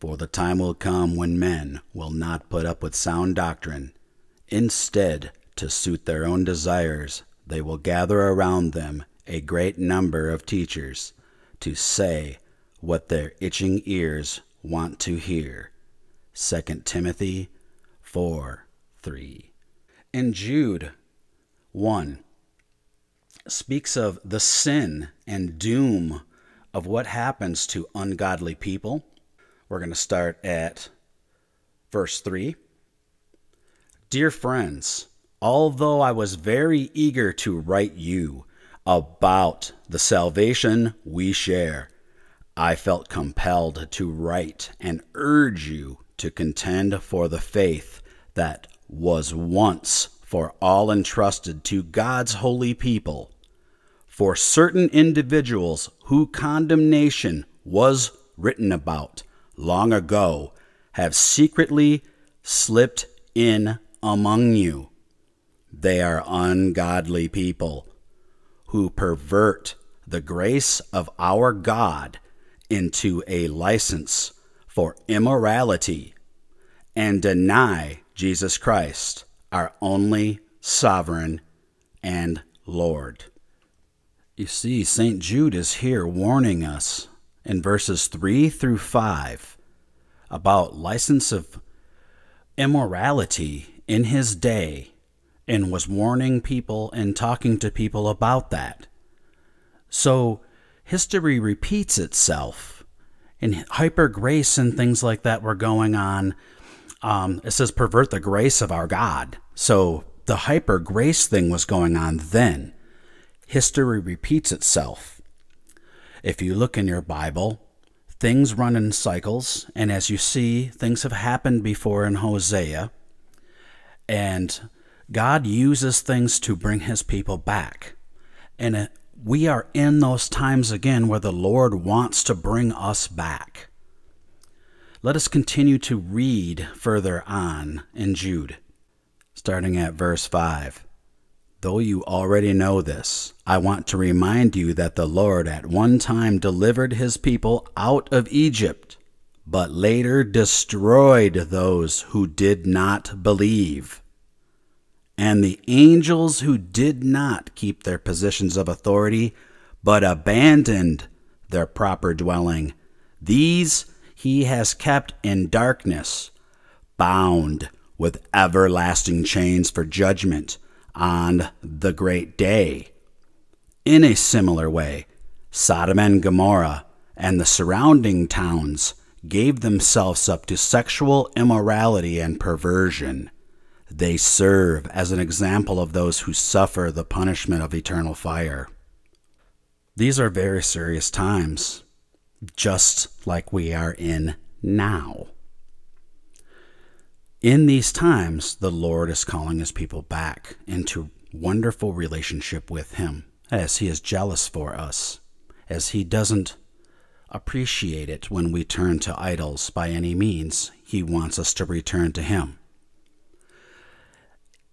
For the time will come when men will not put up with sound doctrine. Instead, to suit their own desires, they will gather around them a great number of teachers to say what their itching ears want to hear. 2 Timothy 4 3. And Jude 1 speaks of the sin and doom of what happens to ungodly people we're going to start at verse 3. Dear friends, although I was very eager to write you about the salvation we share, I felt compelled to write and urge you to contend for the faith that was once for all entrusted to God's holy people. For certain individuals whose condemnation was written about long ago have secretly slipped in among you. They are ungodly people who pervert the grace of our God into a license for immorality and deny Jesus Christ, our only sovereign and Lord. You see, St. Jude is here warning us in verses 3 through 5 about license of immorality in his day and was warning people and talking to people about that. So history repeats itself, and hyper grace and things like that were going on. Um, it says, pervert the grace of our God. So the hyper grace thing was going on then. History repeats itself. If you look in your Bible, things run in cycles, and as you see, things have happened before in Hosea, and God uses things to bring his people back. And uh, we are in those times again where the Lord wants to bring us back. Let us continue to read further on in Jude, starting at verse 5. Though you already know this, I want to remind you that the Lord at one time delivered his people out of Egypt, but later destroyed those who did not believe. And the angels who did not keep their positions of authority, but abandoned their proper dwelling, these he has kept in darkness, bound with everlasting chains for judgment on the great day. In a similar way, Sodom and Gomorrah and the surrounding towns gave themselves up to sexual immorality and perversion. They serve as an example of those who suffer the punishment of eternal fire. These are very serious times, just like we are in now. In these times, the Lord is calling his people back into wonderful relationship with him as he is jealous for us, as he doesn't appreciate it when we turn to idols by any means. He wants us to return to him.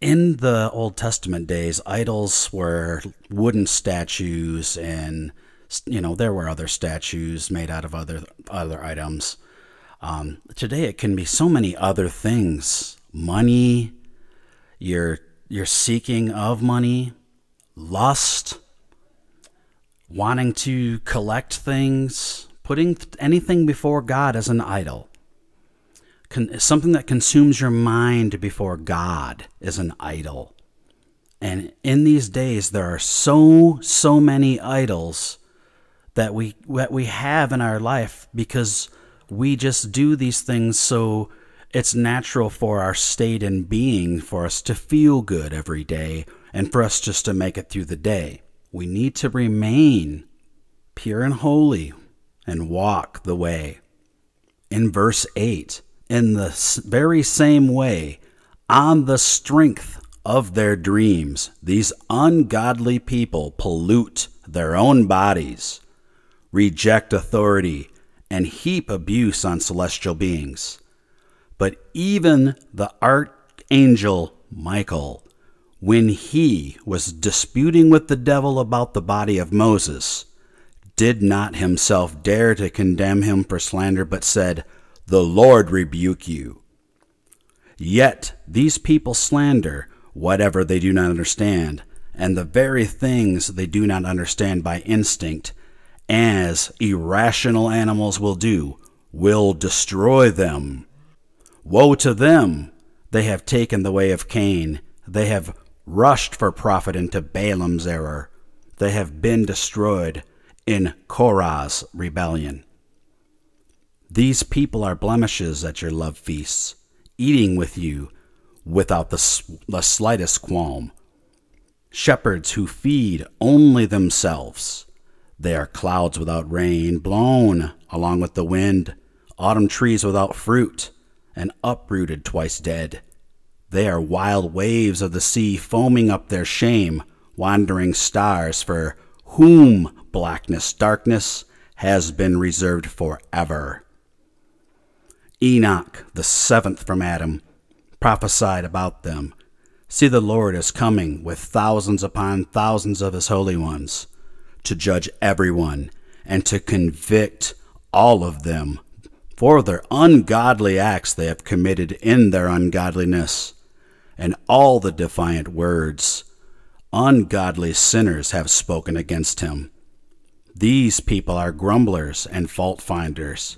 In the Old Testament days, idols were wooden statues and you know there were other statues made out of other other items um, today, it can be so many other things money, your, your seeking of money, lust, wanting to collect things, putting anything before God as an idol. Con something that consumes your mind before God is an idol. And in these days, there are so, so many idols that we, that we have in our life because we just do these things so it's natural for our state and being for us to feel good every day and for us just to make it through the day. We need to remain pure and holy and walk the way. In verse 8, in the very same way, on the strength of their dreams, these ungodly people pollute their own bodies, reject authority, and heap abuse on celestial beings. But even the archangel Michael, when he was disputing with the devil about the body of Moses, did not himself dare to condemn him for slander, but said, The Lord rebuke you. Yet these people slander whatever they do not understand, and the very things they do not understand by instinct as irrational animals will do, will destroy them. Woe to them! They have taken the way of Cain. They have rushed for profit into Balaam's error. They have been destroyed in Korah's rebellion. These people are blemishes at your love feasts, eating with you without the, the slightest qualm. Shepherds who feed only themselves. They are clouds without rain, blown along with the wind, autumn trees without fruit, and uprooted twice dead. They are wild waves of the sea foaming up their shame, wandering stars for whom blackness, darkness has been reserved forever. Enoch, the seventh from Adam, prophesied about them. See, the Lord is coming with thousands upon thousands of his holy ones to judge everyone and to convict all of them for their ungodly acts they have committed in their ungodliness and all the defiant words ungodly sinners have spoken against him. These people are grumblers and fault finders,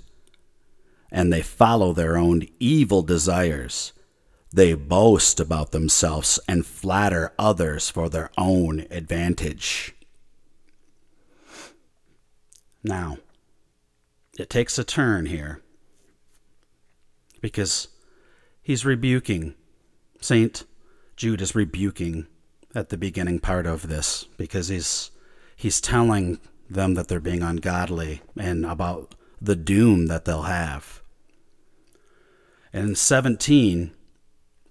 and they follow their own evil desires. They boast about themselves and flatter others for their own advantage. Now, it takes a turn here because he's rebuking. Saint Jude is rebuking at the beginning part of this because he's he's telling them that they're being ungodly and about the doom that they'll have. And in 17,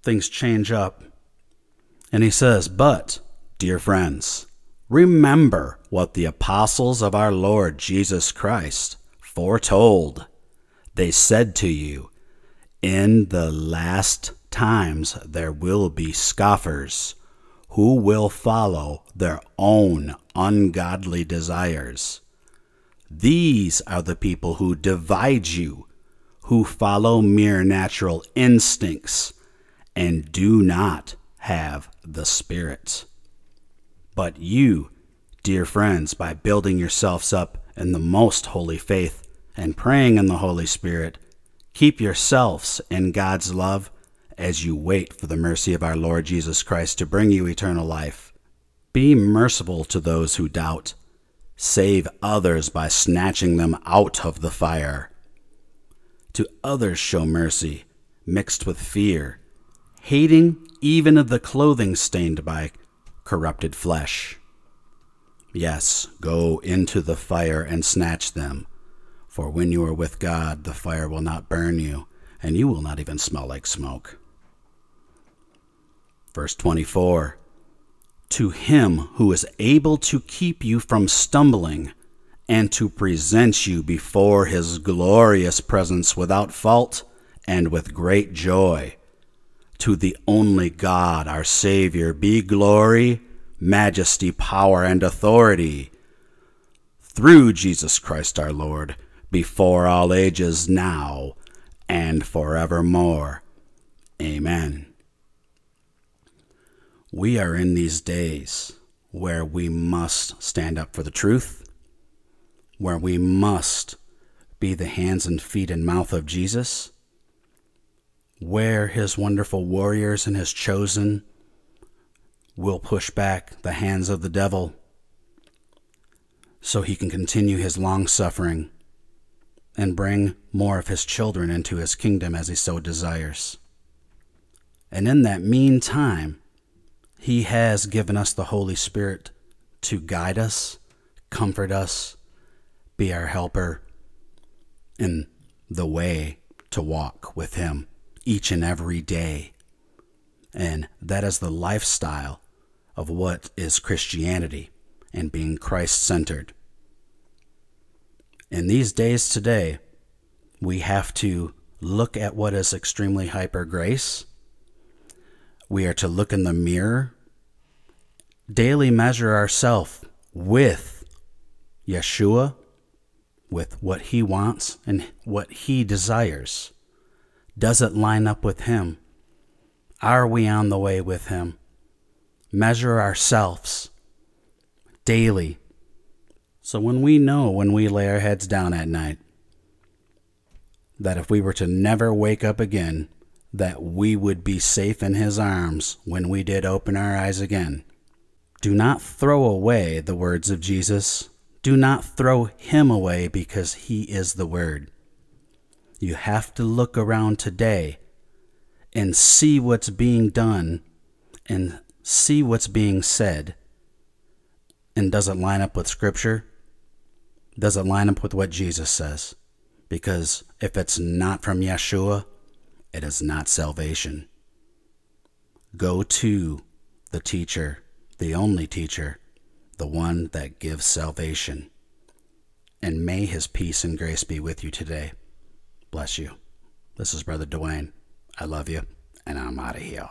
things change up. And he says, But, dear friends, Remember what the apostles of our Lord Jesus Christ foretold. They said to you, In the last times there will be scoffers who will follow their own ungodly desires. These are the people who divide you, who follow mere natural instincts, and do not have the Spirit but you, dear friends, by building yourselves up in the most holy faith and praying in the Holy Spirit, keep yourselves in God's love as you wait for the mercy of our Lord Jesus Christ to bring you eternal life. Be merciful to those who doubt. Save others by snatching them out of the fire. To others show mercy, mixed with fear, hating even the clothing stained by corrupted flesh. Yes, go into the fire and snatch them. For when you are with God, the fire will not burn you, and you will not even smell like smoke. Verse 24 To him who is able to keep you from stumbling, and to present you before his glorious presence without fault and with great joy to the only God, our Savior, be glory, majesty, power, and authority. Through Jesus Christ our Lord, before all ages, now and forevermore. Amen. We are in these days where we must stand up for the truth, where we must be the hands and feet and mouth of Jesus where his wonderful warriors and his chosen will push back the hands of the devil so he can continue his long suffering and bring more of his children into his kingdom as he so desires. And in that meantime, he has given us the Holy Spirit to guide us, comfort us, be our helper in the way to walk with him each and every day. And that is the lifestyle of what is Christianity and being Christ centered. In these days today, we have to look at what is extremely hyper grace. We are to look in the mirror, daily measure ourselves with Yeshua, with what he wants and what he desires does it line up with Him? Are we on the way with Him? Measure ourselves daily. So when we know when we lay our heads down at night that if we were to never wake up again, that we would be safe in his arms when we did open our eyes again. Do not throw away the words of Jesus. Do not throw him away because he is the word. You have to look around today and see what's being done and see what's being said and does it line up with scripture? Does it line up with what Jesus says? Because if it's not from Yeshua, it is not salvation. Go to the teacher, the only teacher, the one that gives salvation. And may his peace and grace be with you today. Bless you. This is Brother Dwayne. I love you, and I'm out of here.